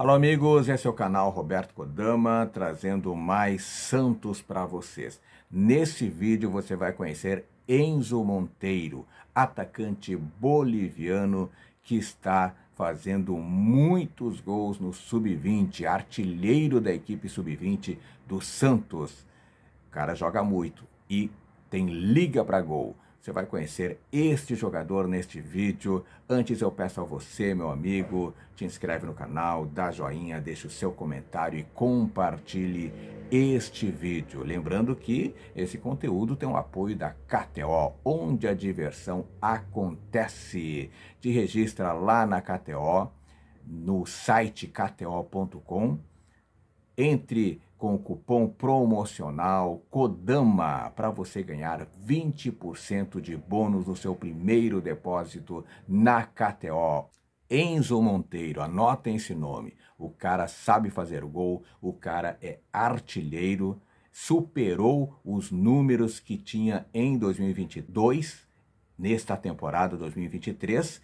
Alô, amigos, esse é o canal Roberto Kodama, trazendo mais santos para vocês. Nesse vídeo você vai conhecer Enzo Monteiro, atacante boliviano que está fazendo muitos gols no Sub-20, artilheiro da equipe Sub-20 do Santos. O cara joga muito e tem liga para gol. Você vai conhecer este jogador neste vídeo. Antes eu peço a você, meu amigo, te inscreve no canal, dá joinha, deixa o seu comentário e compartilhe este vídeo. Lembrando que esse conteúdo tem o apoio da KTO, onde a diversão acontece. Te registra lá na KTO, no site kto.com. Entre com o cupom promocional Kodama para você ganhar 20% de bônus no seu primeiro depósito na KTO. Enzo Monteiro, anotem esse nome. O cara sabe fazer gol, o cara é artilheiro, superou os números que tinha em 2022, nesta temporada 2023,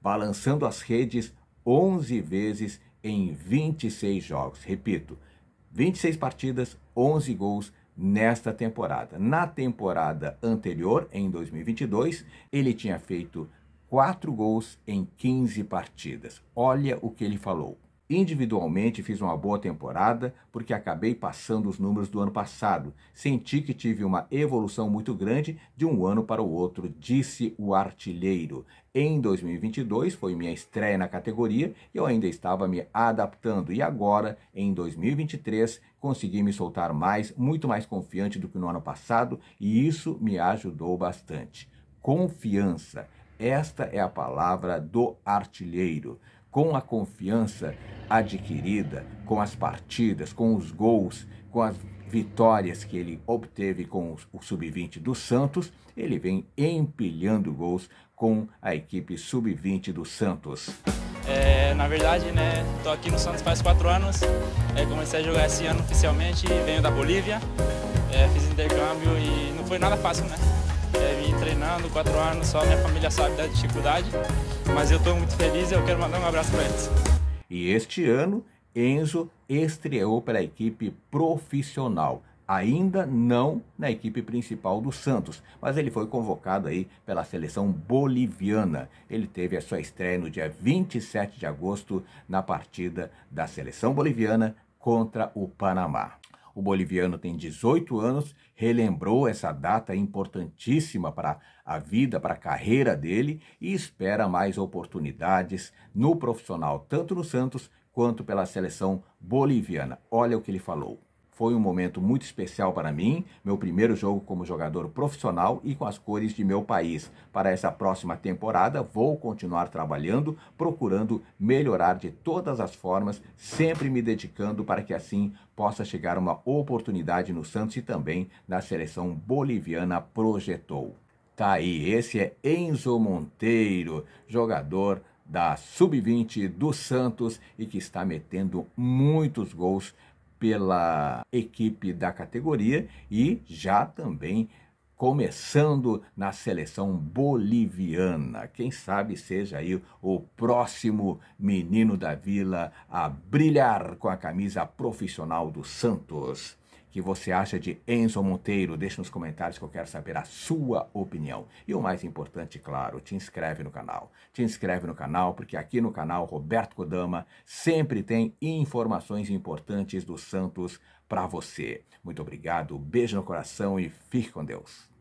balançando as redes 11 vezes em 26 jogos. Repito, 26 partidas, 11 gols nesta temporada. Na temporada anterior, em 2022, ele tinha feito 4 gols em 15 partidas. Olha o que ele falou. Individualmente fiz uma boa temporada porque acabei passando os números do ano passado. Senti que tive uma evolução muito grande de um ano para o outro, disse o artilheiro. Em 2022 foi minha estreia na categoria, eu ainda estava me adaptando e agora, em 2023, consegui me soltar mais, muito mais confiante do que no ano passado e isso me ajudou bastante. Confiança. Esta é a palavra do artilheiro com a confiança adquirida, com as partidas, com os gols, com as vitórias que ele obteve com o sub-20 do Santos, ele vem empilhando gols com a equipe sub-20 do Santos. É, na verdade, né, tô aqui no Santos faz quatro anos. É, comecei a jogar esse ano oficialmente, venho da Bolívia, é, fiz intercâmbio e não foi nada fácil, né? treinando, quatro anos, só minha família sabe da dificuldade, mas eu estou muito feliz e eu quero mandar um abraço para eles. E este ano, Enzo estreou para a equipe profissional. Ainda não na equipe principal do Santos, mas ele foi convocado aí pela seleção boliviana. Ele teve a sua estreia no dia 27 de agosto na partida da seleção boliviana contra o Panamá o boliviano tem 18 anos, relembrou essa data importantíssima para a vida, para a carreira dele e espera mais oportunidades no profissional, tanto no Santos quanto pela seleção boliviana. Olha o que ele falou. Foi um momento muito especial para mim, meu primeiro jogo como jogador profissional e com as cores de meu país. Para essa próxima temporada, vou continuar trabalhando, procurando melhorar de todas as formas, sempre me dedicando para que assim possa chegar uma oportunidade no Santos e também na seleção boliviana projetou. Tá aí, esse é Enzo Monteiro, jogador da Sub-20 do Santos e que está metendo muitos gols pela equipe da categoria e já também começando na seleção boliviana. Quem sabe seja aí o próximo menino da vila a brilhar com a camisa profissional do Santos que você acha de Enzo Monteiro. Deixe nos comentários que eu quero saber a sua opinião. E o mais importante, claro, te inscreve no canal. Te inscreve no canal, porque aqui no canal Roberto Kodama sempre tem informações importantes do Santos para você. Muito obrigado, beijo no coração e fique com Deus.